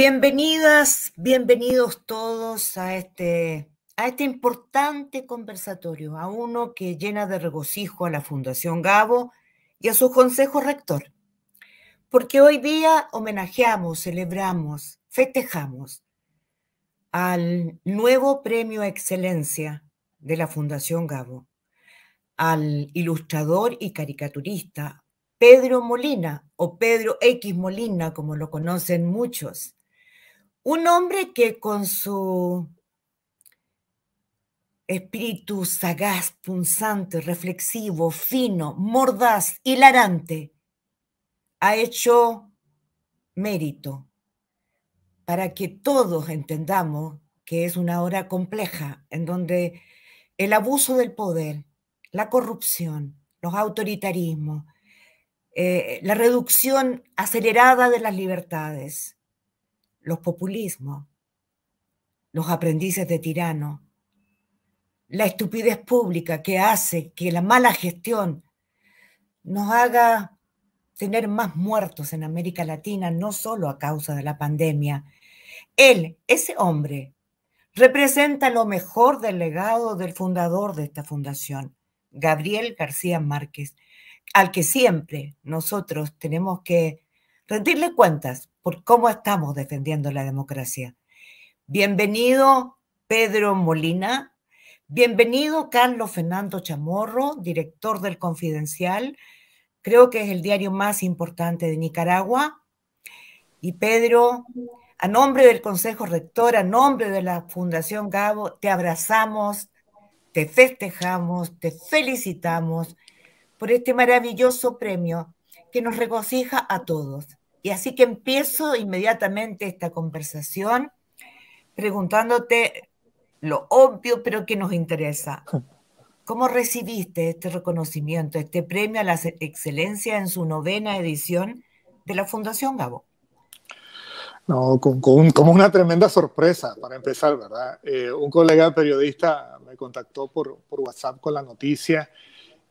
Bienvenidas, bienvenidos todos a este, a este importante conversatorio, a uno que llena de regocijo a la Fundación Gabo y a su Consejo Rector, porque hoy día homenajeamos, celebramos, festejamos al nuevo Premio Excelencia de la Fundación Gabo, al ilustrador y caricaturista Pedro Molina, o Pedro X Molina, como lo conocen muchos un hombre que con su espíritu sagaz, punzante, reflexivo, fino, mordaz, hilarante, ha hecho mérito para que todos entendamos que es una hora compleja en donde el abuso del poder, la corrupción, los autoritarismos, eh, la reducción acelerada de las libertades, los populismos, los aprendices de tirano, la estupidez pública que hace que la mala gestión nos haga tener más muertos en América Latina, no solo a causa de la pandemia. Él, ese hombre, representa lo mejor del legado del fundador de esta fundación, Gabriel García Márquez, al que siempre nosotros tenemos que rendirle cuentas por cómo estamos defendiendo la democracia. Bienvenido Pedro Molina, bienvenido Carlos Fernando Chamorro, director del Confidencial, creo que es el diario más importante de Nicaragua. Y Pedro, a nombre del Consejo Rector, a nombre de la Fundación Gabo, te abrazamos, te festejamos, te felicitamos por este maravilloso premio que nos regocija a todos. Y así que empiezo inmediatamente esta conversación preguntándote lo obvio, pero que nos interesa. ¿Cómo recibiste este reconocimiento, este premio a la excelencia en su novena edición de la Fundación Gabo? No, como una tremenda sorpresa para empezar, ¿verdad? Eh, un colega periodista me contactó por, por WhatsApp con la noticia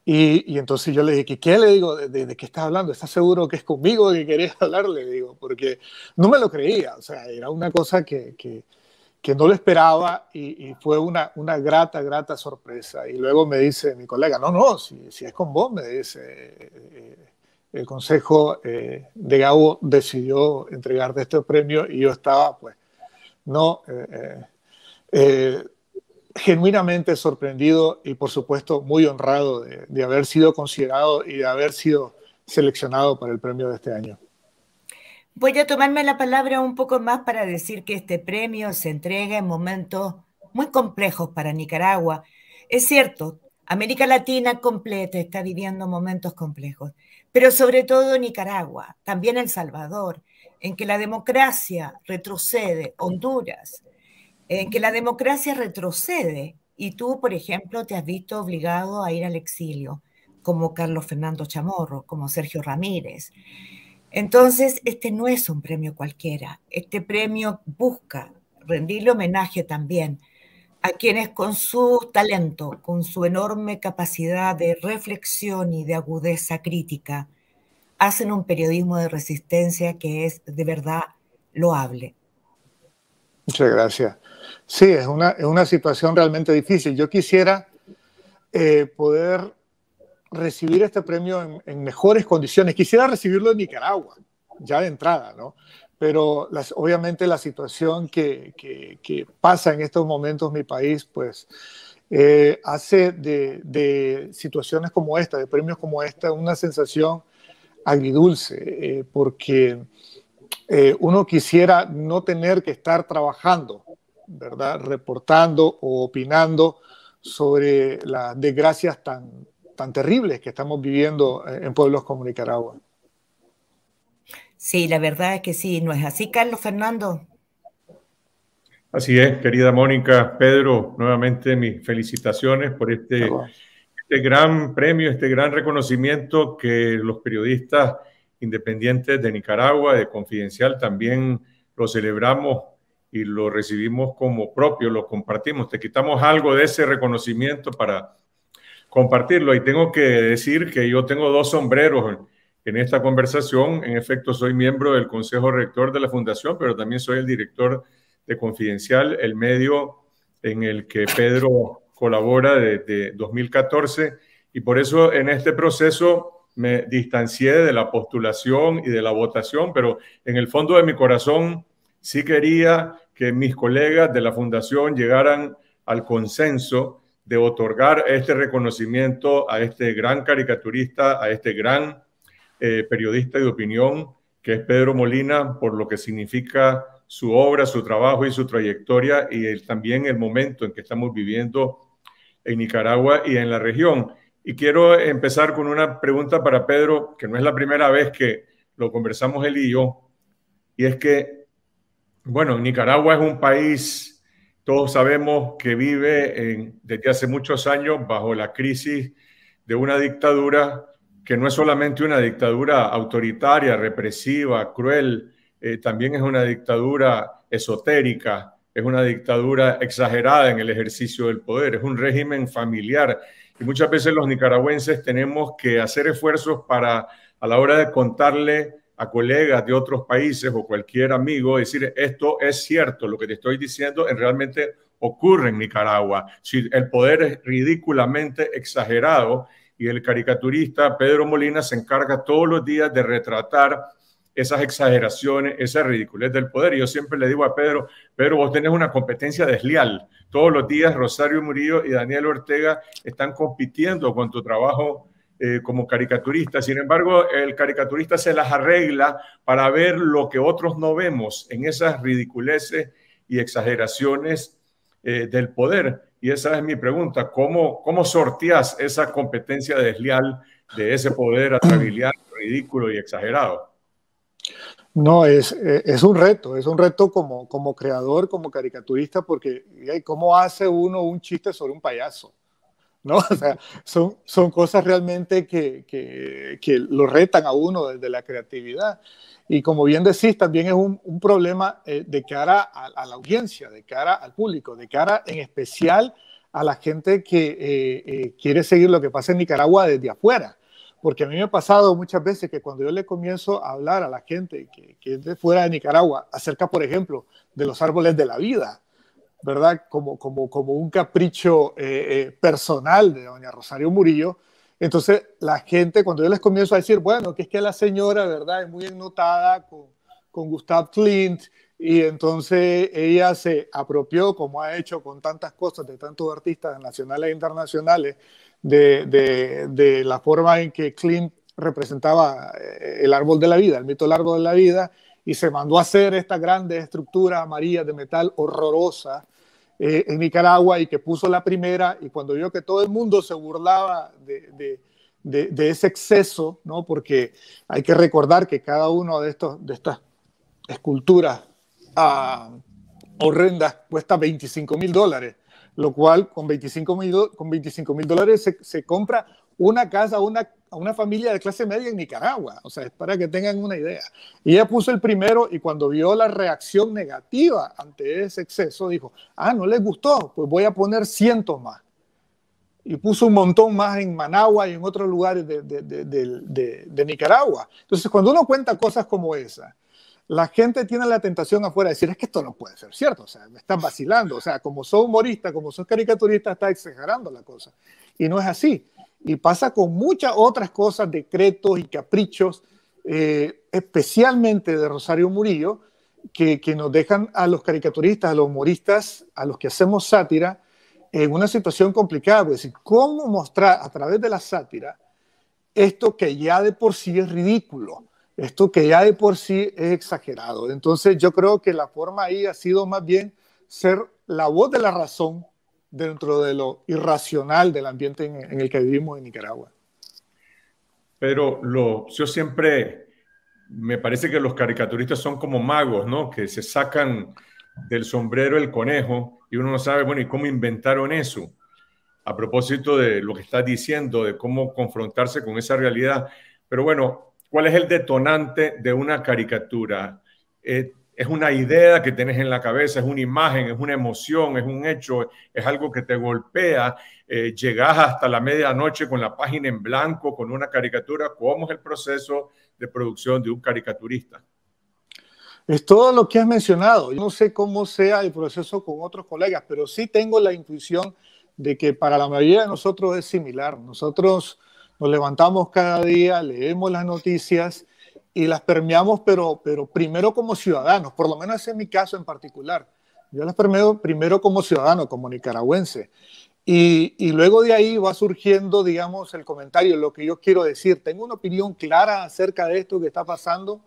y, entonces yo le dije, ¿qué le digo? ¿De, qué estás hablando? ¿Estás seguro que es conmigo que querías hablar? Le digo, porque no me lo creía, o sea, era una cosa que, no lo esperaba y, fue una, una, grata, grata sorpresa. Y luego me dice mi colega, no, no, si, es con vos, me dice, eh, el consejo eh, de Gabo decidió entregarte este premio y yo estaba, pues, no... Eh, genuinamente sorprendido y por supuesto muy honrado de, haber sido considerado y de haber sido seleccionado para el premio de este año. Voy a tomarme la palabra un poco más para decir que este premio se entrega en momentos muy complejos para Nicaragua. Es cierto, América Latina completa está viviendo momentos complejos, pero sobre todo Nicaragua, también El Salvador, en que la democracia retrocede, Honduras, en que la democracia retrocede y tú, por ejemplo, te has visto obligado a ir al exilio, como Carlos Fernando Chamorro, como Sergio Ramírez. Entonces, este no es un premio cualquiera, este premio busca rendirle homenaje también a quienes con su talento, con su enorme capacidad de reflexión y de agudeza crítica, hacen un periodismo de resistencia que es de verdad loable. Muchas gracias. Sí, es una, situación realmente difícil. Yo quisiera eh, poder recibir este premio en, mejores condiciones. Quisiera recibirlo en Nicaragua, ya de entrada, ¿no? Pero obviamente la situación que, pasa en estos momentos mi país, pues eh, hace de, situaciones como esta, de premios como esta, una sensación agridulce, eh, porque uno quisiera no tener que estar trabajando ¿verdad? Reportando o opinando sobre las desgracias tan, tan terribles que estamos viviendo eh, en pueblos como Nicaragua. Sí, la verdad es que sí, ¿no es así, Carlos Fernando? Así es, querida Mónica, Pedro, nuevamente mis felicitaciones por este, este, gran premio, este gran reconocimiento que los periodistas independientes de Nicaragua, de Confidencial, también lo celebramos y lo recibimos como propio, lo compartimos, te quitamos algo de ese reconocimiento para compartirlo. Y tengo que decir que yo tengo dos sombreros en esta conversación. En efecto, soy miembro del Consejo Rector de la Fundación, pero también soy el director de Confidencial, el medio en el que Pedro colabora desde 2014. Y por eso en este proceso me distancié de la postulación y de la votación, pero en el fondo de mi corazón sí quería que mis colegas de la fundación llegaran al consenso de otorgar este reconocimiento a este gran caricaturista, a este gran eh, periodista de opinión que es Pedro Molina, por lo que significa su obra, su trabajo y su trayectoria y también el momento en que estamos viviendo en Nicaragua y en la región. Y quiero empezar con una pregunta para Pedro, que no es la primera vez que lo conversamos él y yo, y es que bueno, Nicaragua es un país, todos sabemos que vive desde hace muchos años bajo la crisis de una dictadura que no es solamente una dictadura autoritaria, represiva, cruel, eh, también es una dictadura esotérica, es una dictadura exagerada en el ejercicio del poder, es un régimen familiar. Y muchas veces los nicaragüenses tenemos que hacer esfuerzos para, a la hora de contarle a colegas de otros países o cualquier amigo, decir, esto es cierto, lo que te estoy diciendo realmente ocurre en Nicaragua. Si el poder es ridículamente exagerado y el caricaturista Pedro Molina se encarga todos los días de retratar esas exageraciones, esa ridiculez del poder. yo siempre le digo a Pedro, Pedro, vos tenés una competencia desleal. Todos los días Rosario Murillo y Daniel Ortega están compitiendo con tu trabajo eh, como caricaturista. Sin embargo, el caricaturista se las arregla para ver lo que otros no vemos en esas ridiculeces y exageraciones eh, del poder. Y esa es mi pregunta, ¿cómo, cómo sorteas esa competencia desleal de ese poder atrabiliar, ridículo y exagerado? No, eh, es, un reto, es un reto como, como creador, como caricaturista, porque ¿cómo hace uno un chiste sobre un payaso? son, son cosas realmente que, lo retan a uno desde la creatividad. Y como bien decís, también es un, problema eh, de cara a, la audiencia, de cara al público, de cara en especial a la gente que eh, eh, quiere seguir lo que pasa en Nicaragua desde afuera. Porque a mí me ha pasado muchas veces que cuando yo le comienzo a hablar a la gente que, que es de fuera de Nicaragua acerca, por ejemplo, de los árboles de la vida, ¿verdad? Como, un capricho eh, eh, personal de doña Rosario Murillo. Entonces, la gente, cuando yo les comienzo a decir, bueno, que es que la señora, ¿verdad? Es muy ennotada con, con Gustav Clint, y entonces ella se apropió, como ha hecho con tantas cosas de tantos artistas nacionales e internacionales, de, de la forma en que Klimt representaba eh, el árbol de la vida, el mito largo de la vida, y se mandó a hacer esta grande estructura amarilla de metal horrorosa eh, en Nicaragua y que puso la primera y cuando vio que todo el mundo se burlaba de, ese exceso, ¿no? porque hay que recordar que cada uno de, estos, de estas esculturas ah, horrendas cuesta 25 mil dólares, lo cual con 25 mil dólares se, se compra una casa, una a una familia de clase media en Nicaragua, o sea, es para que tengan una idea. Y ella puso el primero y cuando vio la reacción negativa ante ese exceso, dijo, ah, no les gustó, pues voy a poner cientos más. Y puso un montón más en Managua y en otros lugares de, de, de, Nicaragua. Entonces, cuando uno cuenta cosas como esa, la gente tiene la tentación afuera de decir, es que esto no puede ser cierto, o sea, me están vacilando, o sea, como son humorista, como son caricaturista, está exagerando la cosa. Y no es así y pasa con muchas otras cosas, decretos y caprichos, eh, especialmente de Rosario Murillo, que, que, nos dejan a los caricaturistas, a los humoristas, a los que hacemos sátira, en una situación complicada. Pues, es ¿cómo mostrar a través de la sátira esto que ya de por sí es ridículo? Esto que ya de por sí es exagerado. Entonces yo creo que la forma ahí ha sido más bien ser la voz de la razón dentro de lo irracional del ambiente en, el que vivimos en Nicaragua. Pero lo, yo siempre, me parece que los caricaturistas son como magos, ¿no? Que se sacan del sombrero el conejo y uno no sabe, bueno, ¿y cómo inventaron eso? A propósito de lo que estás diciendo, de cómo confrontarse con esa realidad. Pero bueno, ¿cuál es el detonante de una caricatura? Eh, es una idea que tienes en la cabeza, es una imagen, es una emoción, es un hecho, es algo que te golpea. Eh, llegas hasta la medianoche con la página en blanco, con una caricatura. ¿Cómo es el proceso de producción de un caricaturista? Es todo lo que has mencionado. Yo no sé cómo sea el proceso con otros colegas, pero sí tengo la intuición de que para la mayoría de nosotros es similar. Nosotros nos levantamos cada día, leemos las noticias y las permeamos, pero, pero primero como ciudadanos, por lo menos ese es mi caso en particular. Yo las permeo primero como ciudadano, como nicaragüense. Y, y, luego de ahí va surgiendo, digamos, el comentario, lo que yo quiero decir. Tengo una opinión clara acerca de esto que está pasando.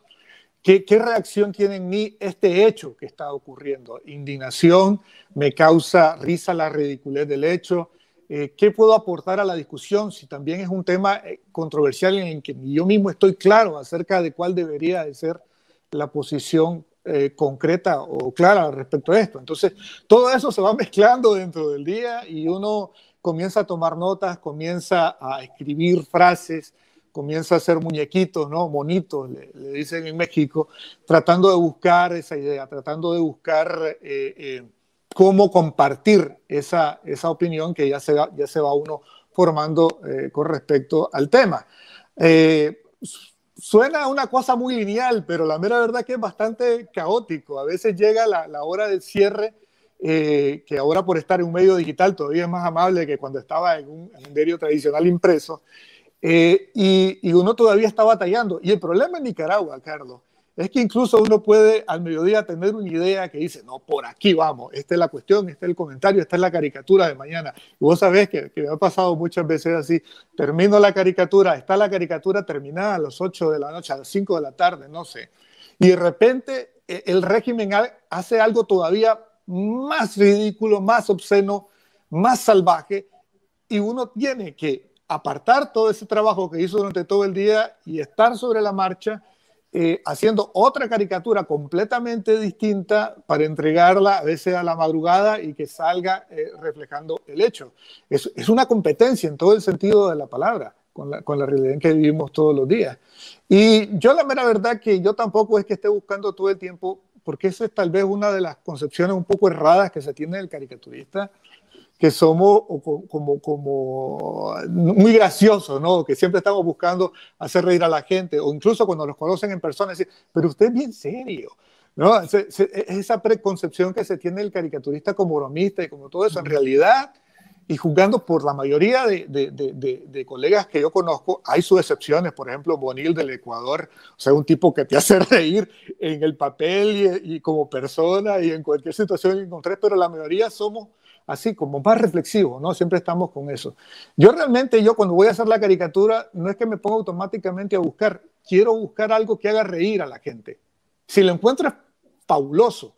¿Qué, qué reacción tiene en mí este hecho que está ocurriendo? Indignación, me causa risa la ridiculez del hecho, eh, qué puedo aportar a la discusión si también es un tema eh, controversial en el que yo mismo estoy claro acerca de cuál debería de ser la posición eh, concreta o clara respecto a esto. Entonces, todo eso se va mezclando dentro del día y uno comienza a tomar notas, comienza a escribir frases, comienza a hacer muñequitos, ¿no? Bonitos, le, dicen en México, tratando de buscar esa idea, tratando de buscar cómo compartir esa, esa opinión que ya se, va, ya se va uno formando eh, con respecto al tema. Eh, suena una cosa muy lineal, pero la mera verdad que es bastante caótico. A veces llega la, hora del cierre, eh, que ahora por estar en un medio digital todavía es más amable que cuando estaba en un, en tradicional impreso, y, y uno todavía está batallando. Y el problema en Nicaragua, Carlos, es que incluso uno puede al mediodía tener una idea que dice, no, por aquí vamos, esta es la cuestión, este es el comentario, esta es la caricatura de mañana. Y vos sabés que, que me ha pasado muchas veces así, termino la caricatura, está la caricatura terminada a las 8 de la noche, a las 5 de la tarde, no sé. Y de repente e, el régimen hace algo todavía más ridículo, más obsceno, más salvaje, y uno tiene que apartar todo ese trabajo que hizo durante todo el día y estar sobre la marcha eh, haciendo otra caricatura completamente distinta para entregarla a veces a la madrugada y que salga eh, reflejando el hecho. Es, una competencia en todo el sentido de la palabra, con la, con la realidad en que vivimos todos los días. Y yo la mera verdad que yo tampoco es que esté buscando todo el tiempo, porque esa es tal vez una de las concepciones un poco erradas que se tiene del caricaturista, que somos como, como muy graciosos, ¿no? Que siempre estamos buscando hacer reír a la gente, o incluso cuando nos conocen en persona, decir, pero usted es bien serio, ¿no? E, esa preconcepción que se tiene del caricaturista como bromista y como todo eso, en realidad, y juzgando por la mayoría de, colegas que yo conozco, hay sus excepciones, por ejemplo, Bonil del Ecuador, o sea, un tipo que te hace reír en el papel y, como persona y en cualquier situación que encontrés, pero la mayoría somos así, como más reflexivo, ¿no? Siempre estamos con eso. Yo realmente, yo cuando voy a hacer la caricatura, no es que me ponga automáticamente a buscar, quiero buscar algo que haga reír a la gente. Si lo es fabuloso.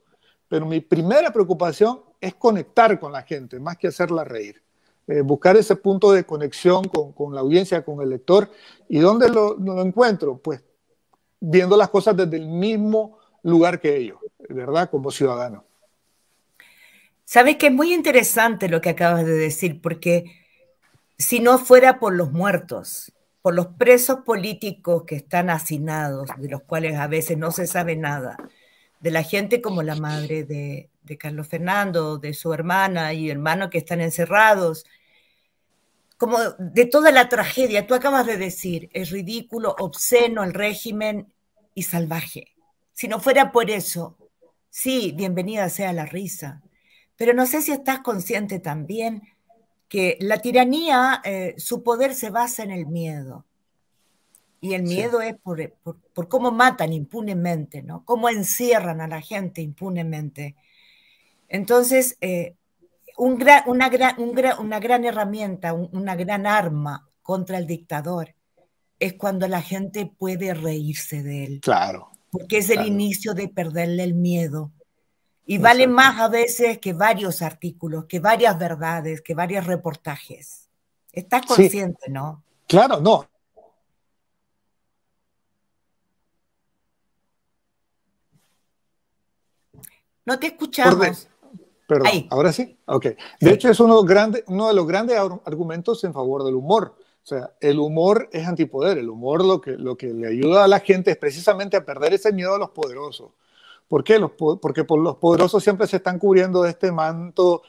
Pero mi primera preocupación es conectar con la gente, más que hacerla reír. Eh, buscar ese punto de conexión con, la audiencia, con el lector. ¿Y dónde lo, lo, encuentro? Pues viendo las cosas desde el mismo lugar que ellos, ¿verdad? Como ciudadano. Sabes que es muy interesante lo que acabas de decir, porque si no fuera por los muertos, por los presos políticos que están hacinados, de los cuales a veces no se sabe nada, de la gente como la madre de, de Carlos Fernando, de su hermana y hermano que están encerrados, como de toda la tragedia, tú acabas de decir, es ridículo, obsceno el régimen y salvaje. Si no fuera por eso, sí, bienvenida sea la risa, pero no sé si estás consciente también que la tiranía, eh, su poder se basa en el miedo. Y el miedo es por, cómo matan impunemente, ¿no? Cómo encierran a la gente impunemente. Entonces, eh, una, gran, herramienta, una gran arma contra el dictador es cuando la gente puede reírse de él. Claro. Porque es el inicio de perderle el miedo. Y vale más a veces que varios artículos, que varias verdades, que varios reportajes. Estás consciente, ¿no? Claro, no. No te escuchamos. Perdón, ahora sí. Ok. De hecho, es uno, grande, uno de los grandes argumentos en favor del humor. O sea, el humor es antipoder. El humor lo que, lo que le ayuda a la gente es precisamente a perder ese miedo a los poderosos ¿Por qué? Los, porque los poderosos siempre se están cubriendo de este manto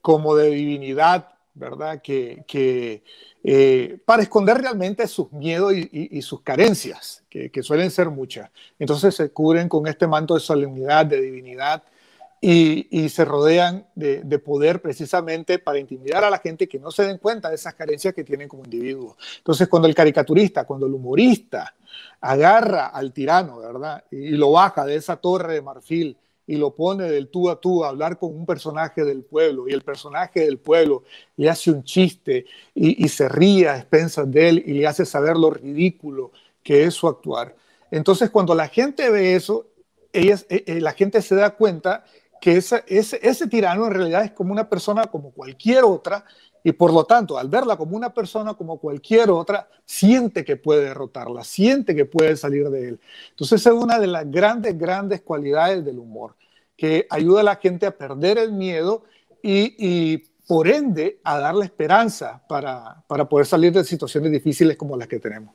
como de divinidad, ¿verdad? Que, eh, para esconder realmente sus miedos y, sus carencias, que, que, suelen ser muchas. Entonces se cubren con este manto de solemnidad, de divinidad, y, se rodean de, poder precisamente para intimidar a la gente que no se den cuenta de esas carencias que tienen como individuos. Entonces, cuando el caricaturista, cuando el humorista agarra al tirano, ¿verdad? Y, lo baja de esa torre de marfil y lo pone del tú a tú a hablar con un personaje del pueblo y el personaje del pueblo le hace un chiste y, se ríe a expensas de él y le hace saber lo ridículo que es su actuar. Entonces, cuando la gente ve eso, eh, eh, la gente se da cuenta que ese, tirano en realidad es como una persona como cualquier otra y por lo tanto, al verla como una persona como cualquier otra, siente que puede derrotarla, siente que puede salir de él. Entonces es una de las grandes, grandes cualidades del humor, que ayuda a la gente a perder el miedo y, por ende a darle esperanza para poder salir de situaciones difíciles como las que tenemos.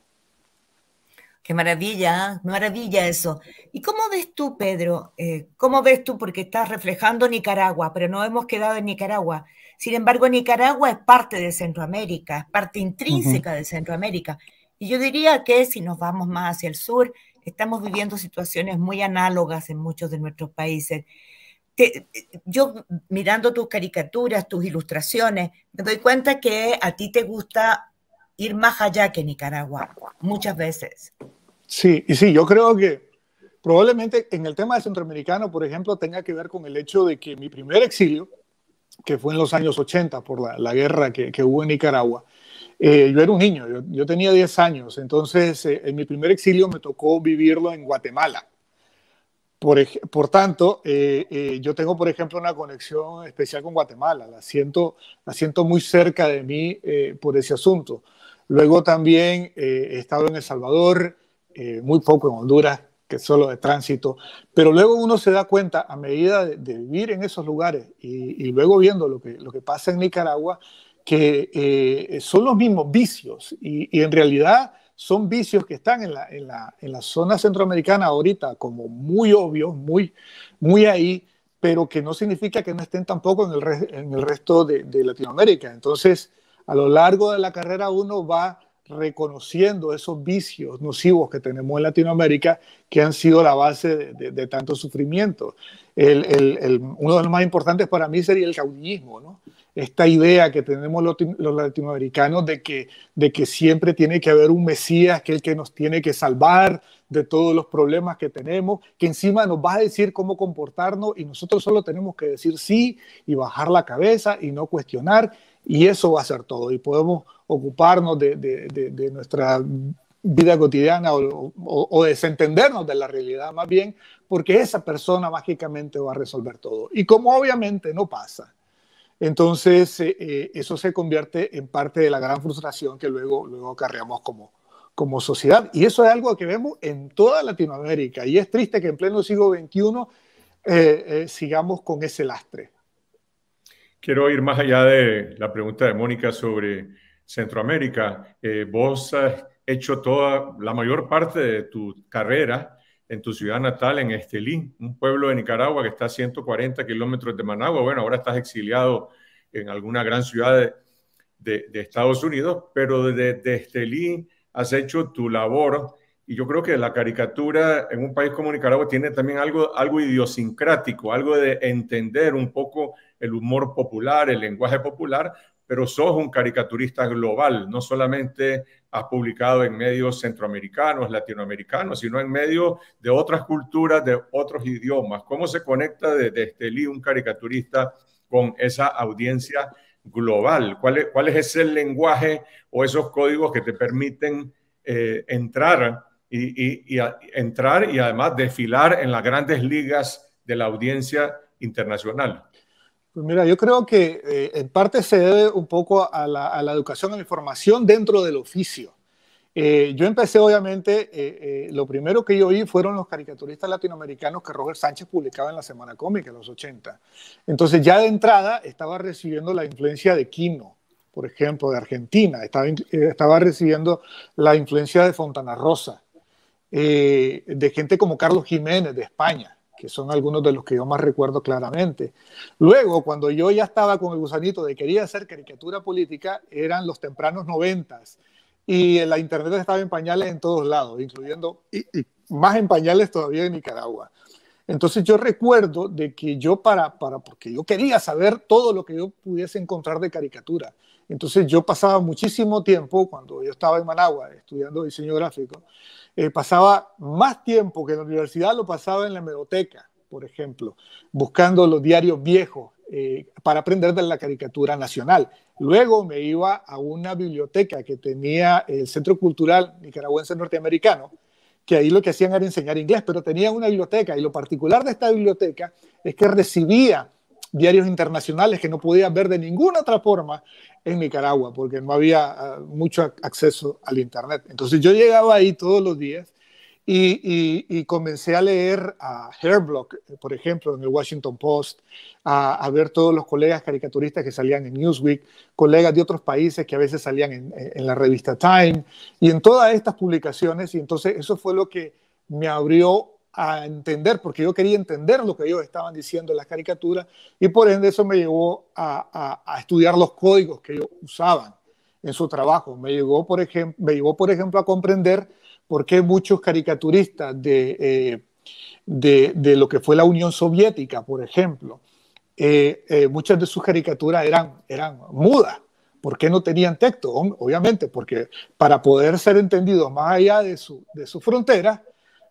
Qué maravilla, maravilla eso. ¿Y cómo ves tú, Pedro? Eh, ¿Cómo ves tú? Porque estás reflejando Nicaragua, pero no hemos quedado en Nicaragua. Sin embargo, Nicaragua es parte de Centroamérica, es parte intrínseca de Centroamérica. Y yo diría que si nos vamos más hacia el sur, estamos viviendo situaciones muy análogas en muchos de nuestros países. yo mirando tus caricaturas, tus ilustraciones, me doy cuenta que a ti te gusta ir más allá que Nicaragua, muchas veces. Sí, y sí, yo creo que probablemente en el tema de centroamericano, por ejemplo, tenga que ver con el hecho de que mi primer exilio, que fue en los años 80 por la, guerra que, hubo en Nicaragua, eh, yo era un niño, yo, tenía 10 años, entonces eh, en mi primer exilio me tocó vivirlo en Guatemala. Por, por tanto, eh, yo tengo, por ejemplo, una conexión especial con Guatemala, la siento, la siento muy cerca de mí por ese asunto. Luego también eh, he estado en El Salvador, eh, muy poco en Honduras, que solo de tránsito, pero luego uno se da cuenta a medida de, vivir en esos lugares y, luego viendo lo que, lo que pasa en Nicaragua, que eh, son los mismos vicios y, en realidad son vicios que están en la, zona centroamericana ahorita como muy obvio, muy, muy ahí, pero que no significa que no estén tampoco en el, en el resto de, de Latinoamérica. Entonces, a lo largo de la carrera uno va reconociendo esos vicios nocivos que tenemos en Latinoamérica que han sido la base de, tanto sufrimiento. uno de los más importantes para mí sería el caudillismo, esta idea que tenemos los, latinoamericanos de que, de que siempre tiene que haber un Mesías, que es el que nos tiene que salvar de todos los problemas que tenemos, que encima nos va a decir cómo comportarnos y nosotros solo tenemos que decir sí y bajar la cabeza y no cuestionar y eso va a ser todo. Y podemos ocuparnos de, nuestra vida cotidiana o, desentendernos de la realidad más bien, porque esa persona mágicamente va a resolver todo. Y como obviamente no pasa, entonces eh, eh, eso se convierte en parte de la gran frustración que luego, luego acarreamos como, como sociedad. Y eso es algo que vemos en toda Latinoamérica. Y es triste que en pleno siglo XXI eh, sigamos con ese lastre. Quiero ir más allá de la pregunta de Mónica sobre Centroamérica. Eh, vos has hecho toda, la mayor parte de tu carrera en tu ciudad natal, en Estelí, un pueblo de Nicaragua que está a 140 kilómetros de Managua. Bueno, ahora estás exiliado en alguna gran ciudad de, Estados Unidos, pero desde de Estelí has hecho tu labor y yo creo que la caricatura en un país como Nicaragua tiene también algo, algo idiosincrático, algo de entender un poco el humor popular, el lenguaje popular, pero sos un caricaturista global, no solamente has publicado en medios centroamericanos, latinoamericanos, sino en medios de otras culturas, de otros idiomas. ¿Cómo se conecta desde Estelí un caricaturista con esa audiencia global? ¿Cuál es, cuál es ese lenguaje o esos códigos que te permiten eh, entrar y, entrar y además desfilar en las grandes ligas de la audiencia internacional? Pues mira, yo creo que eh, en parte se debe un poco a la, educación, a la información dentro del oficio. Eh, yo empecé, obviamente, eh, lo primero que yo oí fueron los caricaturistas latinoamericanos que Roger Sánchez publicaba en la Semana Cómica, en los 80. Entonces, ya de entrada estaba recibiendo la influencia de Quino, por ejemplo, de Argentina, estaba, estaba recibiendo la influencia de Fontana Rosa. Eh, de gente como Carlos Jiménez de España, que son algunos de los que yo más recuerdo claramente. Luego, cuando yo ya estaba con el gusanito de quería hacer caricatura política, eran los tempranos noventas y la internet estaba en pañales en todos lados, incluyendo y, más en pañales todavía en Nicaragua. Entonces yo recuerdo de que yo para, para, porque yo quería saber todo lo que yo pudiese encontrar de caricatura. Entonces yo pasaba muchísimo tiempo, cuando yo estaba en Managua estudiando diseño gráfico, eh, pasaba más tiempo que en la universidad, lo pasaba en la biblioteca, por ejemplo, buscando los diarios viejos eh, para aprender de la caricatura nacional. Luego me iba a una biblioteca que tenía el Centro Cultural Nicaragüense Norteamericano, que ahí lo que hacían era enseñar inglés, pero tenía una biblioteca y lo particular de esta biblioteca es que recibía diarios internacionales que no podía ver de ninguna otra forma en Nicaragua, porque no había ah, mucho acceso al Internet. Entonces yo llegaba ahí todos los días y, comencé a leer a Herblock, por ejemplo, en el Washington Post, a, ver todos los colegas caricaturistas que salían en Newsweek, colegas de otros países que a veces salían en, la revista Time y en todas estas publicaciones. Y entonces eso fue lo que me abrió a entender, porque yo quería entender lo que ellos estaban diciendo en las caricaturas, y por ende eso me llevó a, estudiar los códigos que ellos usaban en su trabajo. Me, por me llevó, por ejemplo, a comprender por qué muchos caricaturistas de, eh, de, lo que fue la Unión Soviética, por ejemplo, eh, eh, muchas de sus caricaturas eran, eran mudas. porque no tenían texto? Obviamente, porque para poder ser entendidos más allá de su, de su frontera,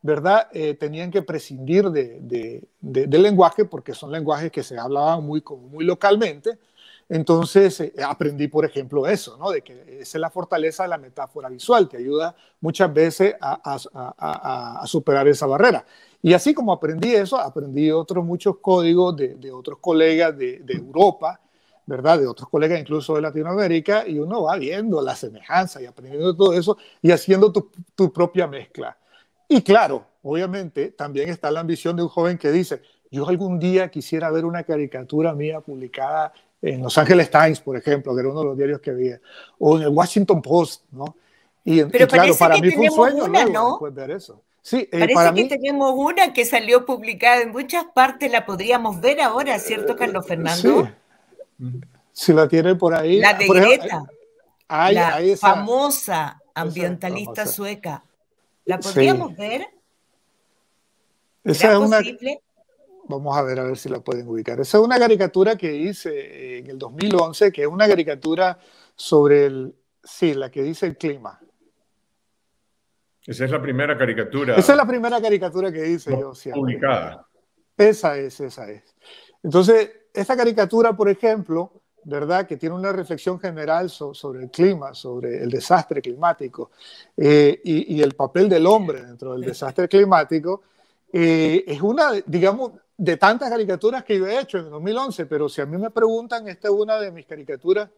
¿verdad? Eh, tenían que prescindir de, de, de, del lenguaje porque son lenguajes que se hablaban muy, muy localmente. Entonces eh, aprendí, por ejemplo, eso, ¿no? De que esa es la fortaleza de la metáfora visual, que ayuda muchas veces a, a, a, superar esa barrera. Y así como aprendí eso, aprendí otros muchos códigos de, otros colegas de, Europa, ¿verdad? De otros colegas incluso de Latinoamérica, y uno va viendo la semejanza y aprendiendo todo eso y haciendo tu, tu propia mezcla. Y claro, obviamente también está la ambición de un joven que dice, yo algún día quisiera ver una caricatura mía publicada en Los Angeles Times, por ejemplo, que era uno de los diarios que había, o en el Washington Post, ¿no? Y, Pero claro, para mí fue un sueño una, ¿no? ver eh, Parece que tenemos una que salió publicada en muchas partes, la podríamos ver ahora, ¿cierto, eh, Carlos eh, Fernando? Sí. Si la tiene por ahí. La de Greta, la famosa ambientalista sueca. ¿La podríamos ver? Esa es una. Vamos a ver a ver si la pueden ubicar. Esa es una caricatura que hice en el 2011, que es una caricatura sobre el. Sí, la que dice el clima. Esa es la primera caricatura. Esa es la primera caricatura que hice yo. Publicada. Esa es, esa es. Entonces, esta caricatura, por ejemplo, ¿verdad? Que tiene una reflexión general sobre el clima, sobre el desastre climático eh, y, el papel del hombre dentro del desastre climático, eh, es una, digamos, de tantas caricaturas que yo he hecho en 2011, pero si a mí me preguntan, esta es una de mis caricaturas,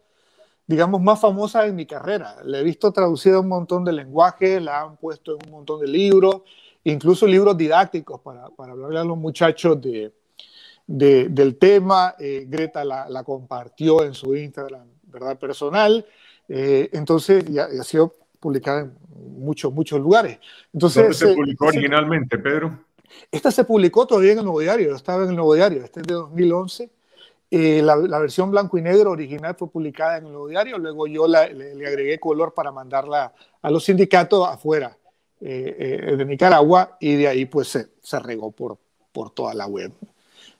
digamos, más famosas de mi carrera. La he visto traducida a un montón de lenguajes, la han puesto en un montón de libros, incluso libros didácticos para, para hablarle a los muchachos de, del tema. Eh, Greta la, compartió en su Instagram, ¿verdad? Personal. Eh, entonces, ya ha, sido publicada en muchos, muchos lugares. Entonces, ¿Dónde se eh, publicó originalmente, Pedro? Esta se publicó todavía en el Nuevo Diario, estaba en el Nuevo Diario, este es de 2011. la, versión blanco y negro original fue publicada en el Nuevo Diario, luego yo le, agregué color para mandarla a los sindicatos afuera de Nicaragua y de ahí pues se, se regó por, por toda la web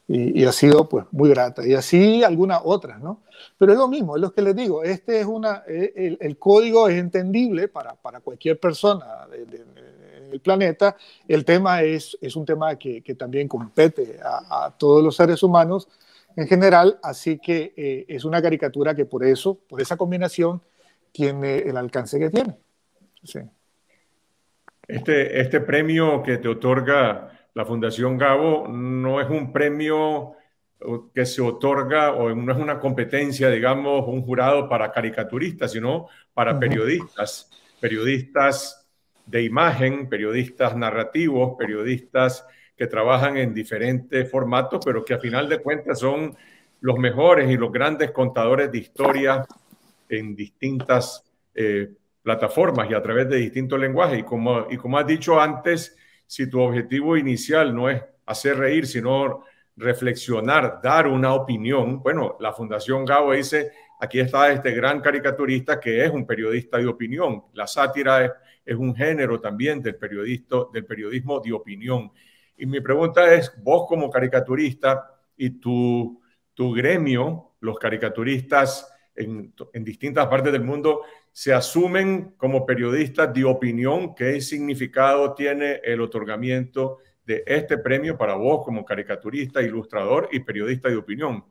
y, ha sido pues muy grata. Y así algunas otras, ¿no? Pero es lo mismo, es lo que les digo, este es una, e, el, código es entendible para, cualquier persona de, planeta. El tema es, es un tema que, también compete a, todos los seres humanos en general, así que eh, es una caricatura que por eso, por esa combinación, tiene el alcance que tiene. Este, este premio que te otorga la Fundación Gabo no es un premio que se otorga o no es una competencia, digamos, un jurado para caricaturistas, sino para periodistas, periodistas de imagen, periodistas narrativos, periodistas que trabajan en diferentes formatos, pero que a final de cuentas son los mejores y los grandes contadores de historia en distintas eh, plataformas y a través de distintos lenguajes. Y como, y como has dicho antes, si tu objetivo inicial no es hacer reír, sino reflexionar, dar una opinión, bueno, la Fundación Gabo dice, aquí está este gran caricaturista que es un periodista de opinión. La sátira es, un género también del, del periodismo de opinión. Y mi pregunta es, vos como caricaturista y tu, tu gremio, los caricaturistas en, en distintas partes del mundo, se asumen como periodistas de opinión qué significado tiene el otorgamiento de este premio para vos como caricaturista, ilustrador y periodista de opinión.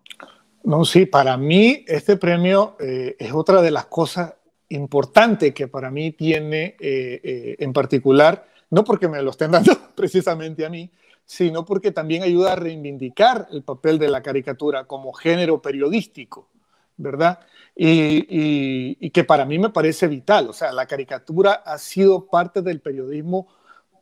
No, sí, para mí este premio eh, es otra de las cosas importantes que para mí tiene eh, eh, en particular, no porque me lo estén dando precisamente a mí, sino porque también ayuda a reivindicar el papel de la caricatura como género periodístico. ¿verdad? Y, que para mí me parece vital. O sea, la caricatura ha sido parte del periodismo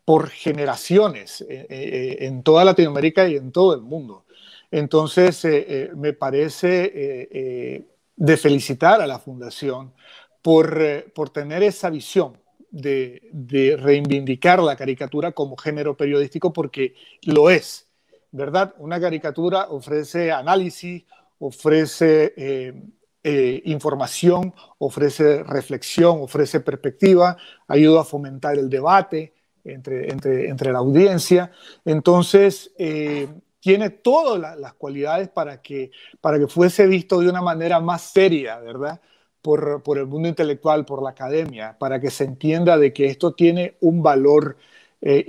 por generaciones eh, eh, en toda Latinoamérica y en todo el mundo. Entonces, eh, me parece de felicitar a la Fundación por, por tener esa visión, de, de, reivindicar la caricatura como género periodístico porque lo es, ¿verdad? Una caricatura ofrece análisis, ofrece eh, eh, información, ofrece reflexión, ofrece perspectiva, ayuda a fomentar el debate entre, la audiencia. Entonces, eh, tiene todas las cualidades para que, para que fuese visto de una manera más seria, ¿verdad? Por, el mundo intelectual, por la academia, para que se entienda de que esto tiene un valor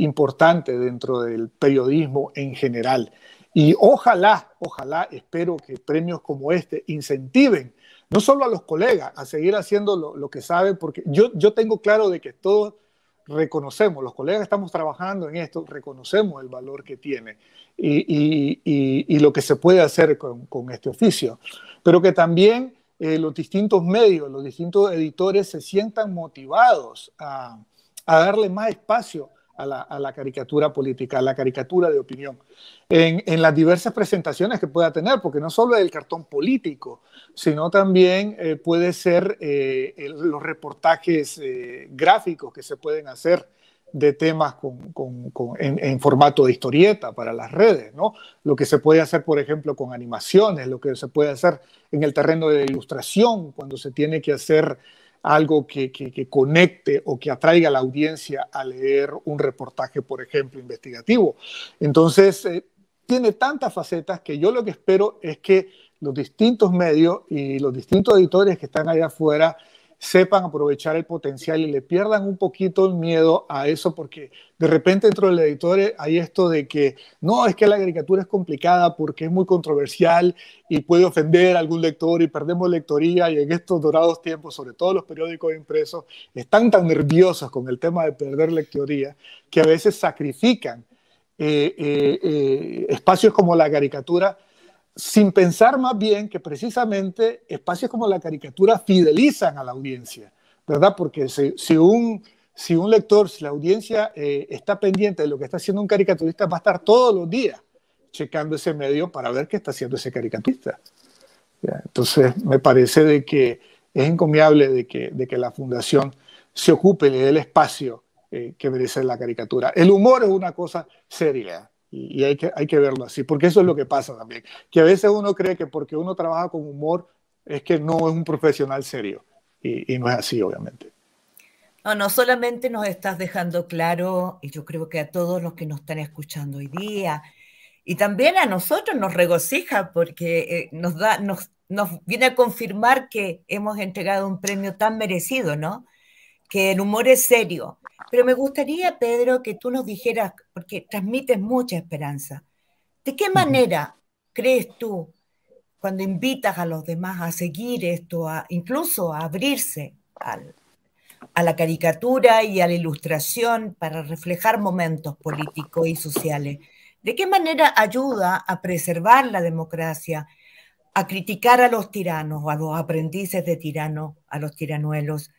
importante dentro del periodismo en general. Y ojalá, ojalá, espero que premios como este incentiven no solo a los colegas a seguir haciendo lo, que saben, porque yo, yo tengo claro de que todos reconocemos, los colegas que estamos trabajando en esto, reconocemos el valor que tiene y, y, y, lo que se puede hacer con, con este oficio, pero que también eh, los distintos medios, los distintos editores se sientan motivados a, a darle más espacio a la, caricatura política, a la caricatura de opinión, en, las diversas presentaciones que pueda tener, porque no solo es el cartón político, sino también eh, puede ser eh, los reportajes eh, gráficos que se pueden hacer de temas en, formato de historieta para las redes, ¿no? Lo que se puede hacer, por ejemplo, con animaciones, lo que se puede hacer en el terreno de ilustración, cuando se tiene que hacer algo que, conecte o que atraiga a la audiencia a leer un reportaje, por ejemplo, investigativo. Entonces, eh, tiene tantas facetas que yo lo que espero es que los distintos medios y los distintos editores que están allá afuera sepan aprovechar el potencial y le pierdan un poquito el miedo a eso, porque de repente dentro del editor hay esto de que no, es que la caricatura es complicada porque es muy controversial y puede ofender a algún lector y perdemos lectoría y en estos dorados tiempos, sobre todo los periódicos impresos, están tan nerviosos con el tema de perder lectoría que a veces sacrifican eh, eh, eh, espacios como la caricatura sin pensar más bien que precisamente espacios como la caricatura fidelizan a la audiencia, ¿verdad? Porque si, un, lector, si la audiencia eh, está pendiente de lo que está haciendo un caricaturista, va a estar todos los días checando ese medio para ver qué está haciendo ese caricaturista. Entonces, me parece que es encomiable de que, la fundación se ocupe del espacio eh, que merece la caricatura. El humor es una cosa seria, y, hay, que, verlo así, porque eso es lo que pasa también, que a veces uno cree que porque uno trabaja con humor es que no es un profesional serio, y, no es así, obviamente. No, no solamente nos estás dejando claro, y yo creo que a todos los que nos están escuchando hoy día, y también a nosotros nos regocija porque eh, nos, da, nos viene a confirmar que hemos entregado un premio tan merecido, ¿no? que el humor es serio. Pero me gustaría, Pedro, que tú nos dijeras, porque transmites mucha esperanza, ¿de qué manera crees tú, cuando invitas a los demás a seguir esto, a, incluso a abrirse al, a la caricatura y a la ilustración para reflejar momentos políticos y sociales? ¿De qué manera ayuda a preservar la democracia, a criticar a los tiranos o a los aprendices de tiranos, a los tiranuelos?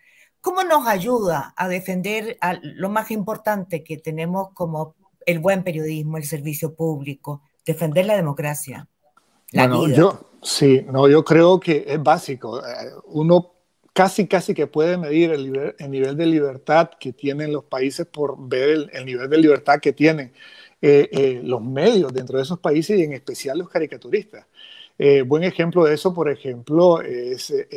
¿Cómo nos ayuda a defender lo más importante que tenemos como el buen periodismo, el servicio público, defender la democracia? yo sí, no, yo creo que es básico. Eh, uno casi, casi que puede medir el, nivel de libertad que tienen los países por ver el, nivel de libertad que tienen eh, eh, los medios dentro de esos países y en especial los caricaturistas. Eh, buen ejemplo de eso, por ejemplo, es eh,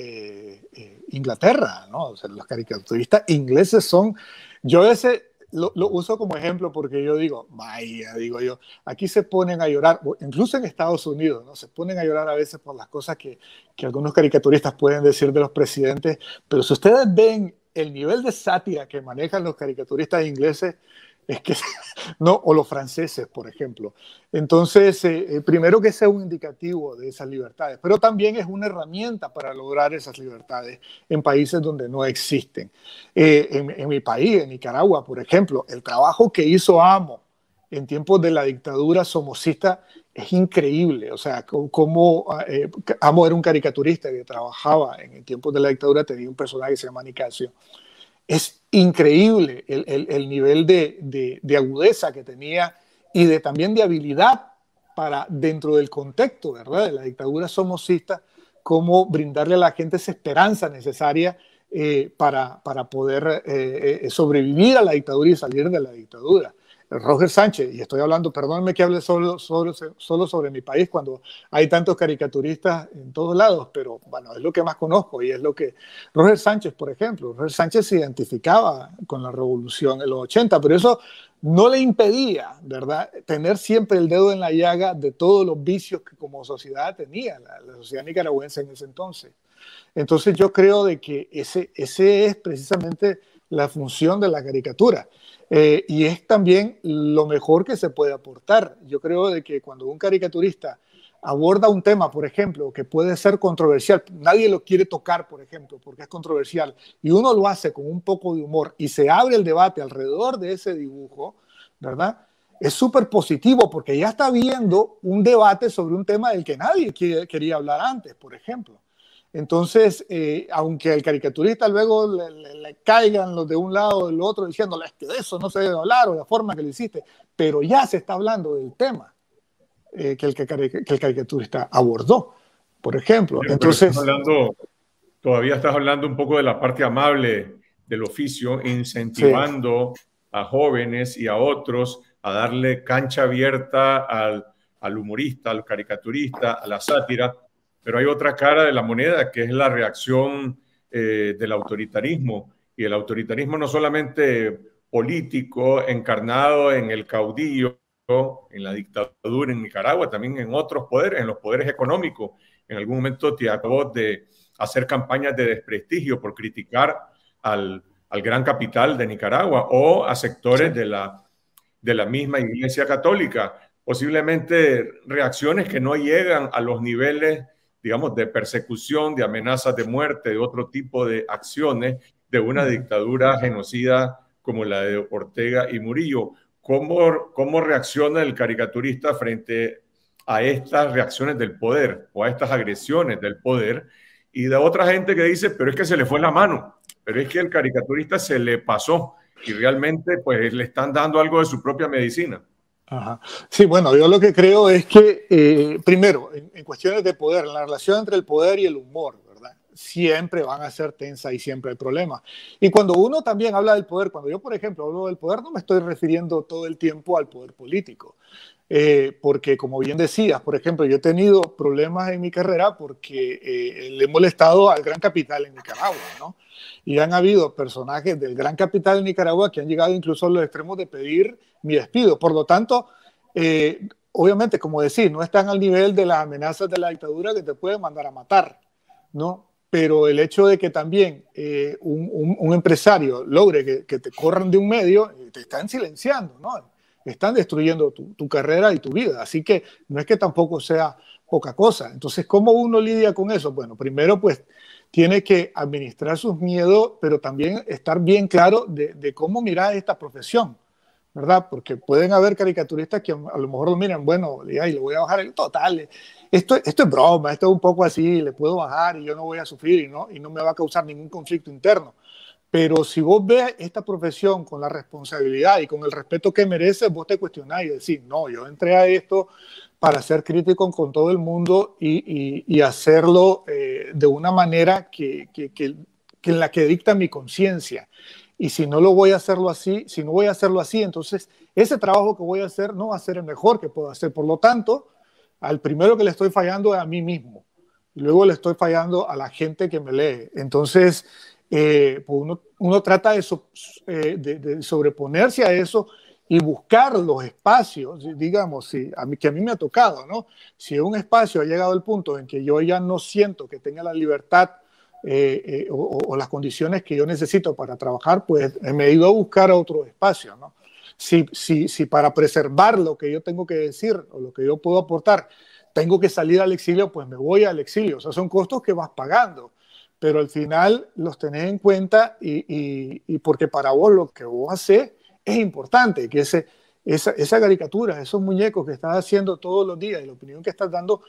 eh, Inglaterra, ¿no? los caricaturistas ingleses son, yo ese lo, lo, uso como ejemplo porque yo digo, vaya, digo yo, aquí se ponen a llorar, incluso en Estados Unidos, ¿no? Se ponen a llorar a veces por las cosas que, que algunos caricaturistas pueden decir de los presidentes, pero si ustedes ven el nivel de sátira que manejan los caricaturistas ingleses, es que no, o los franceses, por ejemplo. Entonces, eh, eh, primero que sea un indicativo de esas libertades, pero también es una herramienta para lograr esas libertades en países donde no existen. Eh, en, mi país, en Nicaragua, por ejemplo, el trabajo que hizo AMO en tiempos de la dictadura somocista es increíble. O sea, como ah, AMO era un caricaturista que trabajaba en tiempos de la dictadura, tenía un personaje que se llama Nicasio. Es increíble el, el, nivel de, agudeza que tenía y de, también de habilidad para, dentro del contexto de la dictadura somocista, cómo brindarle a la gente esa esperanza necesaria eh, para, poder eh, eh, sobrevivir a la dictadura y salir de la dictadura. Roger Sánchez, y estoy hablando, perdónenme que hable solo, sobre mi país cuando hay tantos caricaturistas en todos lados, pero bueno, es lo que más conozco y es lo que Roger Sánchez, por ejemplo, Roger Sánchez se identificaba con la revolución en los 80, pero eso no le impedía, ¿verdad?, tener siempre el dedo en la llaga de todos los vicios que como sociedad tenía la, sociedad nicaragüense en ese entonces. Entonces yo creo de que ese, ese es precisamente la función de la caricatura. Eh, y es también lo mejor que se puede aportar. Yo creo de que cuando un caricaturista aborda un tema, por ejemplo, que puede ser controversial, nadie lo quiere tocar, por ejemplo, porque es controversial, y uno lo hace con un poco de humor y se abre el debate alrededor de ese dibujo, ¿verdad? Es súper positivo porque ya está viendo un debate sobre un tema del que nadie quería hablar antes, por ejemplo. Entonces, eh, aunque al caricaturista luego le, caigan los de un lado o del otro diciéndole es que de eso no se debe hablar o la forma que lo hiciste, pero ya se está hablando del tema eh, que, el, que, el caricaturista abordó, por ejemplo. Entonces, todavía estás hablando un poco de la parte amable del oficio, incentivando a jóvenes y a otros a darle cancha abierta al, al humorista, al caricaturista, a la sátira, pero hay otra cara de la moneda que es la reacción eh, del autoritarismo. Y el autoritarismo no solamente político, encarnado en el caudillo, en la dictadura en Nicaragua, también en otros poderes, en los poderes económicos. En algún momento te de hacer campañas de desprestigio por criticar al, al gran capital de Nicaragua o a sectores de la, de la misma Iglesia Católica. Posiblemente reacciones que no llegan a los niveles digamos, de persecución, de amenazas de muerte, de otro tipo de acciones de una dictadura genocida como la de Ortega y Murillo. ¿Cómo, cómo reacciona el caricaturista frente a estas reacciones del poder o a estas agresiones del poder? Y de otra gente que dice, pero es que se le fue la mano, pero es que el caricaturista se le pasó y realmente pues le están dando algo de su propia medicina. Sí, bueno, yo lo que creo es que, eh, primero, en, cuestiones de poder, en la relación entre el poder y el humor, ¿verdad? Siempre van a ser tensa y siempre hay problemas. Y cuando uno también habla del poder, cuando yo, por ejemplo, hablo del poder, no me estoy refiriendo todo el tiempo al poder político, eh, porque como bien decías, por ejemplo, yo he tenido problemas en mi carrera porque eh, le he molestado al gran capital en Nicaragua, ¿no? Y han habido personajes del gran capital en Nicaragua que han llegado incluso a los extremos de pedir mi despido. Por lo tanto, eh, obviamente, como decís, no están al nivel de las amenazas de la dictadura que te pueden mandar a matar, ¿no? Pero el hecho de que también un, empresario logre que, que te corran de un medio, te están silenciando, ¿no? están destruyendo tu, carrera y tu vida. Así que no es que tampoco sea poca cosa. Entonces, ¿cómo uno lidia con eso? Bueno, primero pues tiene que administrar sus miedos, pero también estar bien claro de, cómo mirar esta profesión. ¿verdad? Porque pueden haber caricaturistas que a lo mejor lo miran, bueno, y le voy a bajar el total. Eh, esto, esto es broma, esto es un poco así, le puedo bajar y yo no voy a sufrir y no, y no me va a causar ningún conflicto interno. Pero si vos ves esta profesión con la responsabilidad y con el respeto que merece, vos te cuestionás y decís, no, yo entré a esto para ser crítico con todo el mundo y, hacerlo eh, de una manera que, en la que dicta mi conciencia. Y si no lo voy a hacerlo así, si no voy a hacerlo así, entonces ese trabajo que voy a hacer no va a ser el mejor que puedo hacer. Por lo tanto, al primero que le estoy fallando es a mí mismo. luego le estoy fallando a la gente que me lee. Entonces, eh, pues uno, trata eh, de, sobreponerse a eso y buscar los espacios, digamos, si, a que a mí me ha tocado, ¿no? Si un espacio ha llegado al punto en que yo ya no siento que tenga la libertad eh, o, o, las condiciones que yo necesito para trabajar, pues me he ido a buscar a otro espacio, ¿no? Si, si, si, para preservar lo que yo tengo que decir o lo que yo puedo aportar, tengo que salir al exilio, pues me voy al exilio. O sea, son costos que vas pagando pero al final los tenés en cuenta y, porque para vos lo que vos haces es importante, que esa, esa caricatura, esos muñecos que estás haciendo todos los días y la opinión que estás dando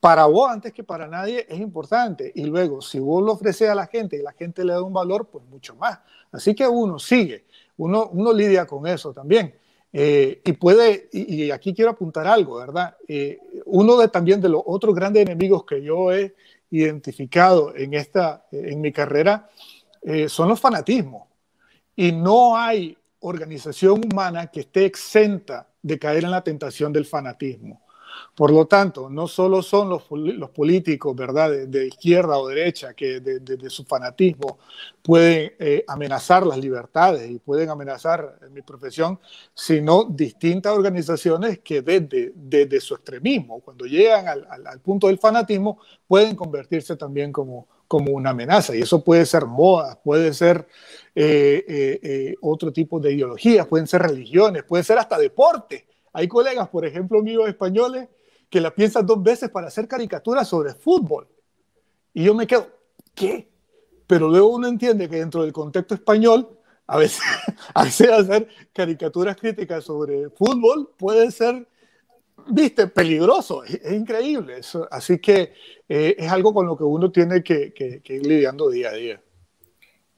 para vos antes que para nadie es importante. Y luego, si vos lo ofreces a la gente y la gente le da un valor, pues mucho más. Así que uno sigue, uno, uno lidia con eso también. Eh, y puede, y, aquí quiero apuntar algo, ¿verdad? Eh, uno de, también de los otros grandes enemigos que yo he identificado en, esta, en mi carrera eh, son los fanatismos. Y no hay organización humana que esté exenta de caer en la tentación del fanatismo. Por lo tanto, no solo son los, políticos, ¿verdad?, de, izquierda o derecha, que desde su fanatismo pueden eh, amenazar las libertades y pueden amenazar mi profesión, sino distintas organizaciones que desde, desde su extremismo, cuando llegan al, punto del fanatismo, pueden convertirse también como, una amenaza. Y eso puede ser moda, puede ser eh, eh, otro tipo de ideologías, pueden ser religiones, puede ser hasta deporte. Hay colegas, por ejemplo, míos españoles, que la piensan dos veces para hacer caricaturas sobre fútbol. Y yo me quedo, ¿qué? Pero luego uno entiende que dentro del contexto español, a veces, hacer caricaturas críticas sobre fútbol puede ser, viste, peligroso, es, increíble. Así que eh, es algo con lo que uno tiene que, que ir lidiando día a día.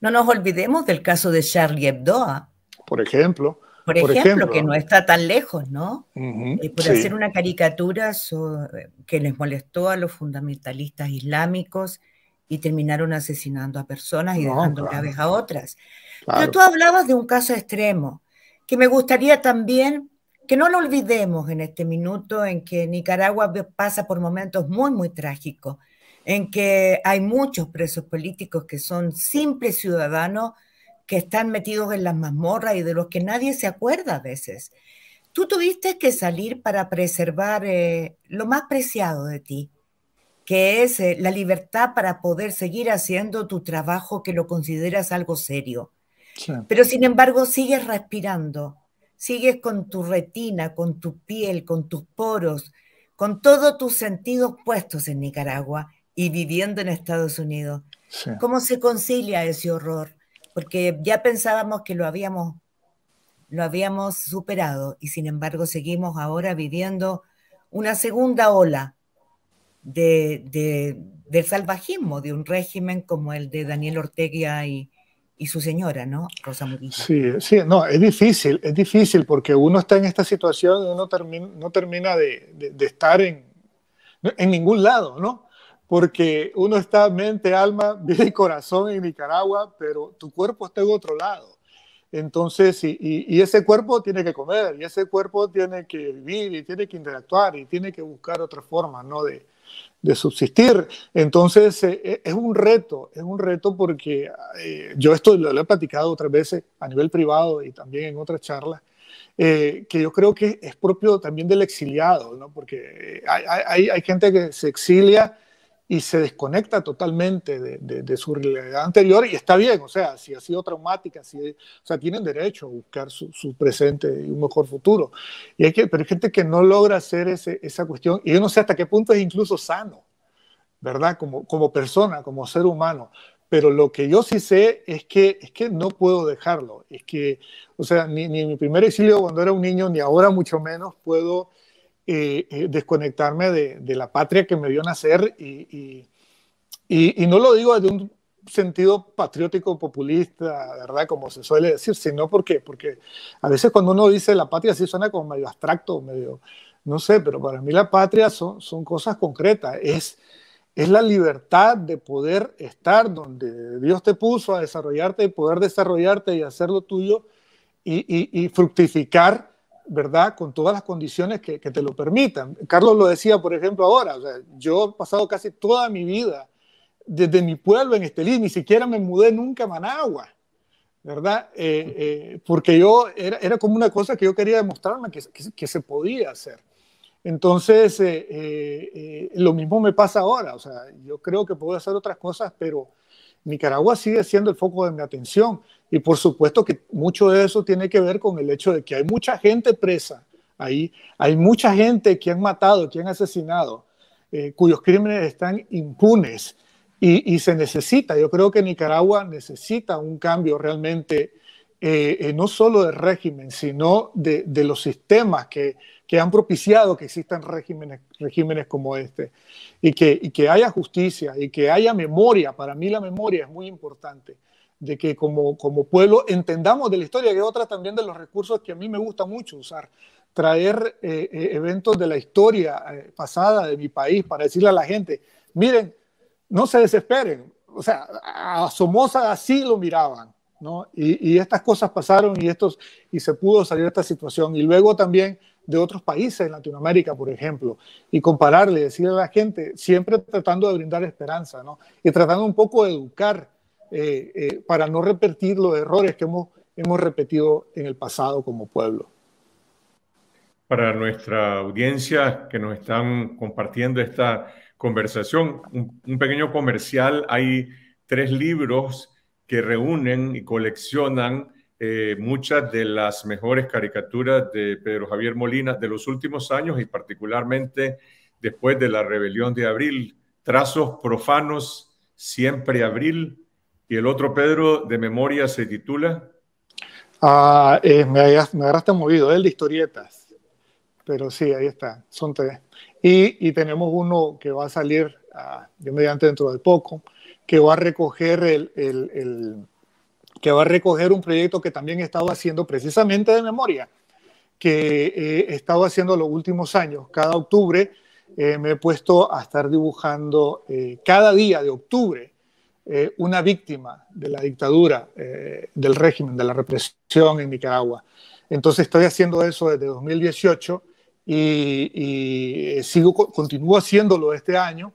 No nos olvidemos del caso de Charlie Hebdo. ¿ah? Por ejemplo, por ejemplo, que no está tan lejos, ¿no? Y eh, por hacer una caricatura eh, que les molestó a los fundamentalistas islámicos y terminaron asesinando a personas y dejando claro. a otras. Pero tú hablabas de un caso extremo, que me gustaría también que no lo olvidemos en este minuto en que Nicaragua pasa por momentos muy, muy trágicos, en que hay muchos presos políticos que son simples ciudadanos que están metidos en las mazmorras y de los que nadie se acuerda a veces. Tú tuviste que salir para preservar eh, lo más preciado de ti, que es eh, la libertad para poder seguir haciendo tu trabajo que lo consideras algo serio. Pero sin embargo sigues respirando, sigues con tu retina, con tu piel, con tus poros, con todos tus sentidos puestos en Nicaragua y viviendo en Estados Unidos. ¿Cómo se concilia ese horror? porque ya pensábamos que lo habíamos, lo habíamos superado y sin embargo seguimos ahora viviendo una segunda ola de, de, del salvajismo de un régimen como el de Daniel Ortega y, su señora, ¿no? Rosa Murillo. Sí, sí, no, es difícil, es difícil porque uno está en esta situación y uno termina, no termina de, de estar en, en ningún lado, ¿no? porque uno está mente, alma, vida y corazón en Nicaragua, pero tu cuerpo está en otro lado. Entonces, y, ese cuerpo tiene que comer, y ese cuerpo tiene que vivir, y tiene que interactuar, y tiene que buscar otra forma ¿no? De, de subsistir. Entonces, eh, eh, es un reto, es un reto porque eh, yo esto lo, lo, he platicado otras veces a nivel privado y también en otras charlas, que yo creo que es propio también del exiliado, ¿no? Porque hay, hay, hay gente que se exilia y se desconecta totalmente de, de, su realidad anterior y está bien, o sea, si ha sido traumática, si, o sea, tienen derecho a buscar su, su presente y un mejor futuro. Y hay que, pero hay gente que no logra hacer ese, esa cuestión y yo no sé hasta qué punto es incluso sano, ¿verdad? Como, como persona, como ser humano. Pero lo que yo sí sé es que, es que no puedo dejarlo. Es que, o sea, ni, ni en mi primer exilio cuando era un niño, ni ahora mucho menos puedo eh, eh, desconectarme de, la patria que me vio nacer y, no lo digo de un sentido patriótico populista, ¿verdad? Como se suele decir, sino porque, porque a veces cuando uno dice la patria sí suena como medio abstracto, medio, no sé, pero para mí la patria son, cosas concretas, es, la libertad de poder estar donde Dios te puso a desarrollarte y poder desarrollarte y hacer lo tuyo y, y, fructificar ¿verdad? Con todas las condiciones que, te lo permitan. Carlos lo decía, por ejemplo, ahora, yo he pasado casi toda mi vida desde mi pueblo en Estelí, ni siquiera me mudé nunca a Managua, ¿verdad? Eh, eh, porque yo era, era, como una cosa que yo quería demostrarme que, que, se podía hacer. Entonces, eh, lo mismo me pasa ahora, o sea, yo creo que puedo hacer otras cosas, pero Nicaragua sigue siendo el foco de mi atención. Y por supuesto que mucho de eso tiene que ver con el hecho de que hay mucha gente presa ahí, hay mucha gente que han matado, que han asesinado, eh, cuyos crímenes están impunes y, se necesita, yo creo que Nicaragua necesita un cambio realmente, eh, eh, no solo de régimen, sino de, de los sistemas que, que, han propiciado que existan regímenes, regímenes como este, y que, y que haya justicia y que haya memoria, para mí la memoria es muy importante de que como, como pueblo entendamos de la historia, que es otra también de los recursos que a mí me gusta mucho usar, traer eh, eh, eventos de la historia eh, pasada de mi país para decirle a la gente, miren, no se desesperen, o sea, a Somoza así lo miraban, ¿no? Y, estas cosas pasaron y, estos, y se pudo salir de esta situación. Y luego también de otros países en Latinoamérica, por ejemplo, y compararle, decirle a la gente, siempre tratando de brindar esperanza, ¿no? Y tratando un poco de educar eh, eh, para no repetir los errores que hemos, hemos repetido en el pasado como pueblo. Para nuestra audiencia que nos están compartiendo esta conversación, un, pequeño comercial, hay tres libros que reúnen y coleccionan eh, muchas de las mejores caricaturas de Pedro Javier Molina de los últimos años y particularmente después de la rebelión de abril. Trazos profanos, siempre abril, y el otro, Pedro, de memoria se titula. Ah, eh, me, agarraste, movido, ¿eh? el de historietas. Pero sí, ahí está, son tres. Y, tenemos uno que va a salir, ah, yo mediante dentro de poco, que va a recoger el, que va a recoger un proyecto que también he estado haciendo precisamente de memoria, que he eh, estado haciendo los últimos años. Cada octubre me he puesto a estar dibujando, cada día de octubre eh, una víctima de la dictadura, eh, del régimen, de la represión en Nicaragua. Entonces estoy haciendo eso desde 2018 y, eh, sigo, continúo haciéndolo este año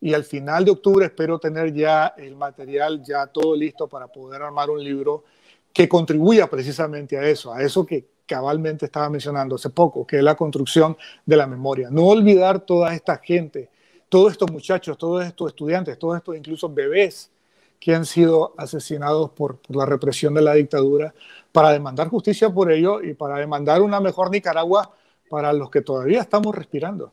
y al final de octubre espero tener ya el material, ya todo listo para poder armar un libro que contribuya precisamente a eso, a eso que cabalmente estaba mencionando hace poco, que es la construcción de la memoria. No olvidar toda esta gente todos estos muchachos, todos estos estudiantes, todos estos incluso bebés que han sido asesinados por, la represión de la dictadura, para demandar justicia por ello y para demandar una mejor Nicaragua para los que todavía estamos respirando.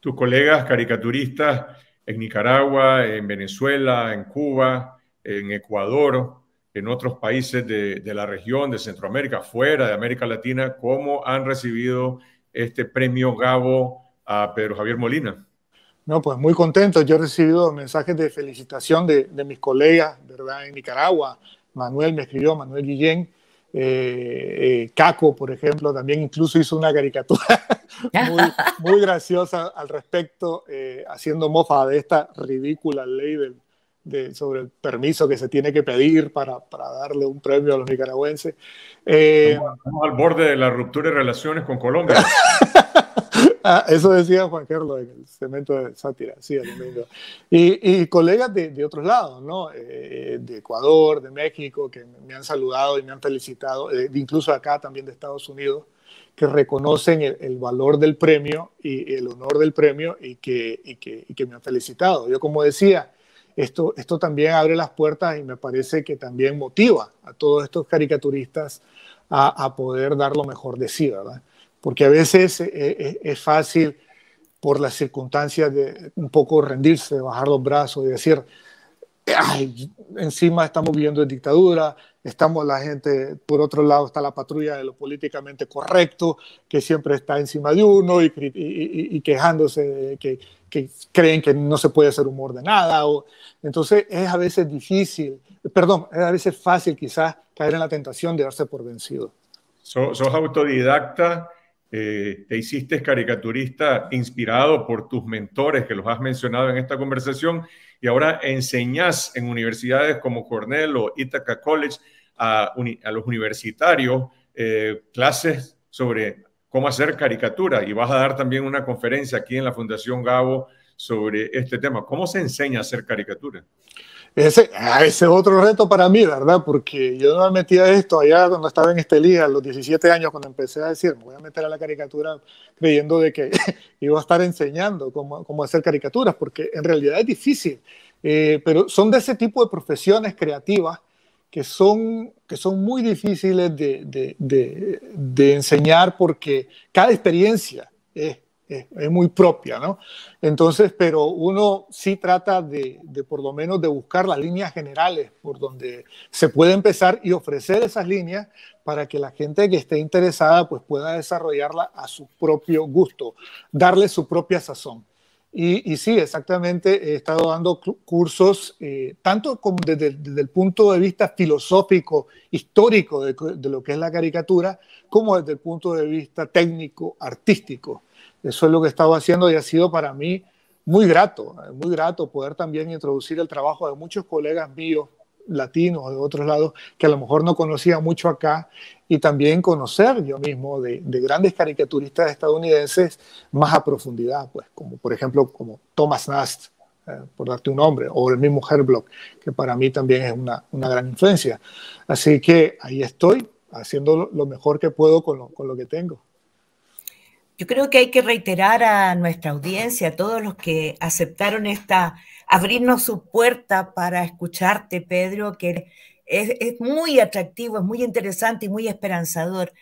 Tus colegas caricaturistas en Nicaragua, en Venezuela, en Cuba, en Ecuador, en otros países de, de la región, de Centroamérica, fuera de América Latina, ¿cómo han recibido este premio Gabo a Pedro Javier Molina? No, pues muy contento. Yo he recibido mensajes de felicitación de, de mis colegas, ¿verdad? En Nicaragua. Manuel me escribió, Manuel Guillén. Eh, eh, Caco, por ejemplo, también incluso hizo una caricatura muy, graciosa al respecto, eh, haciendo mofa de esta ridícula ley de, sobre el permiso que se tiene que pedir para, darle un premio a los nicaragüenses. al borde de la ruptura de relaciones con Colombia. Ah, eso decía Juan Carlos en el cemento de sátira, sí, Y, colegas de, de, otros lados, ¿no? Eh, eh, de Ecuador, de México, que me han saludado y me han felicitado, eh, incluso acá también de Estados Unidos, que reconocen el, valor del premio y el honor del premio y que, que, me han felicitado. Yo, como decía, esto, esto también abre las puertas y me parece que también motiva a todos estos caricaturistas a poder dar lo mejor de sí, ¿verdad? porque a veces eh, eh, es fácil por las circunstancias de un poco rendirse, bajar los brazos, y decir, encima estamos viviendo en dictadura, estamos la gente, por otro lado está la patrulla de lo políticamente correcto, que siempre está encima de uno y, quejándose que, creen que no se puede hacer humor de nada. O, entonces es a veces difícil, perdón, es a veces fácil quizás caer en la tentación de darse por vencido. sos autodidacta eh, te hiciste caricaturista inspirado por tus mentores que los has mencionado en esta conversación y ahora enseñas en universidades como Cornell o Ithaca College a, los universitarios eh, clases sobre cómo hacer caricatura y vas a dar también una conferencia aquí en la Fundación Gabo sobre este tema. ¿Cómo se enseña a hacer caricatura? Ese, ah, ese es otro reto para mí, ¿verdad? Porque yo no me metía esto allá cuando estaba en este a los 17 años, cuando empecé a decir, me voy a meter a la caricatura creyendo de que iba a estar enseñando cómo, hacer caricaturas, porque en realidad es difícil. Eh, pero son de ese tipo de profesiones creativas que son, que son muy difíciles de, de, de enseñar porque cada experiencia es eh, es, muy propia, ¿no? Entonces, pero uno sí trata de, por lo menos de buscar las líneas generales por donde se puede empezar y ofrecer esas líneas para que la gente que esté interesada pues pueda desarrollarla a su propio gusto, darle su propia sazón. Y, sí, exactamente, he estado dando cursos eh, tanto como desde, el punto de vista filosófico, histórico de, lo que es la caricatura, como desde el punto de vista técnico, artístico. Eso es lo que he estado haciendo y ha sido para mí muy grato, muy grato poder también introducir el trabajo de muchos colegas míos latinos de otros lados que a lo mejor no conocía mucho acá y también conocer yo mismo de, grandes caricaturistas estadounidenses más a profundidad, pues como por ejemplo como Thomas Nast, eh, por darte un nombre, o el mismo Herblock, que para mí también es una, gran influencia. Así que ahí estoy haciendo lo mejor que puedo con lo que tengo. Yo creo que hay que reiterar a nuestra audiencia, a todos los que aceptaron esta, abrirnos su puerta para escucharte, Pedro, que es, muy atractivo, es muy interesante y muy esperanzador,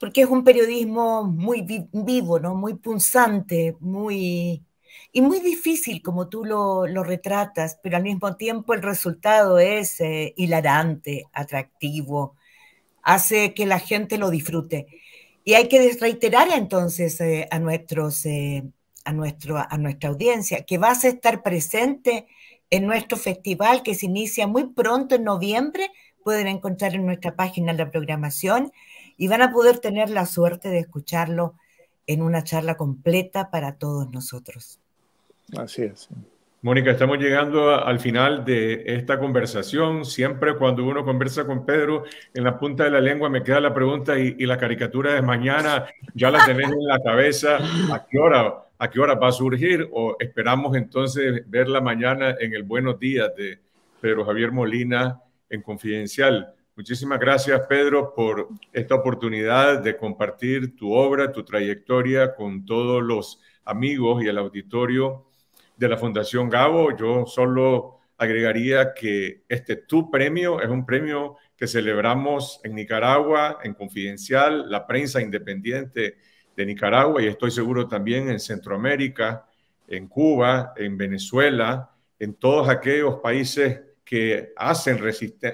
porque es un periodismo muy vivo, ¿no? muy punzante, muy, y muy difícil como tú lo, retratas, pero al mismo tiempo el resultado es eh, hilarante, atractivo, hace que la gente lo disfrute. Y hay que reiterar entonces eh, a, nuestros, eh, a, nuestro, a nuestra audiencia que vas a estar presente en nuestro festival que se inicia muy pronto en noviembre. Pueden encontrar en nuestra página la programación y van a poder tener la suerte de escucharlo en una charla completa para todos nosotros. Así es. Mónica, estamos llegando al final de esta conversación. Siempre cuando uno conversa con Pedro, en la punta de la lengua me queda la pregunta y, la caricatura de mañana ya la tenés en la cabeza. ¿A qué hora? ¿A qué hora va a surgir? O esperamos entonces verla mañana en el Buenos Días de Pedro Javier Molina en Confidencial. Muchísimas gracias, Pedro, por esta oportunidad de compartir tu obra, tu trayectoria con todos los amigos y el auditorio de la Fundación Gabo, yo solo agregaría que este tu premio es un premio que celebramos en Nicaragua, en Confidencial, la prensa independiente de Nicaragua y estoy seguro también en Centroamérica, en Cuba, en Venezuela, en todos aquellos países que hacen,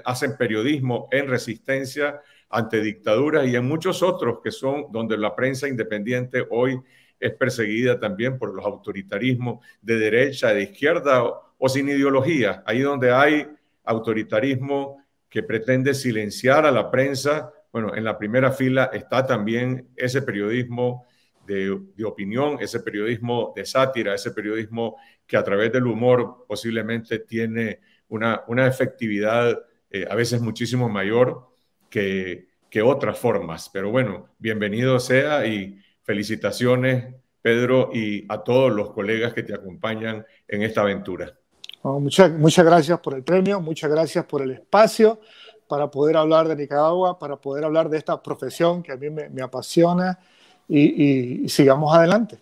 hacen periodismo en resistencia ante dictaduras y en muchos otros que son donde la prensa independiente hoy es perseguida también por los autoritarismos de derecha, de izquierda o, sin ideología. Ahí donde hay autoritarismo que pretende silenciar a la prensa, bueno, en la primera fila está también ese periodismo de, opinión, ese periodismo de sátira, ese periodismo que a través del humor posiblemente tiene una, una efectividad eh, a veces muchísimo mayor que, que otras formas. Pero bueno, bienvenido sea y, Felicitaciones, Pedro, y a todos los colegas que te acompañan en esta aventura. Oh, muchas, muchas gracias por el premio, muchas gracias por el espacio para poder hablar de Nicaragua, para poder hablar de esta profesión que a mí me, apasiona y, sigamos adelante.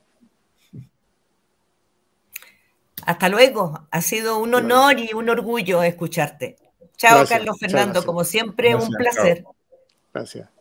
Hasta luego, ha sido un honor y un orgullo escucharte. Chao, Carlos Fernando, como siempre, un placer. Gracias.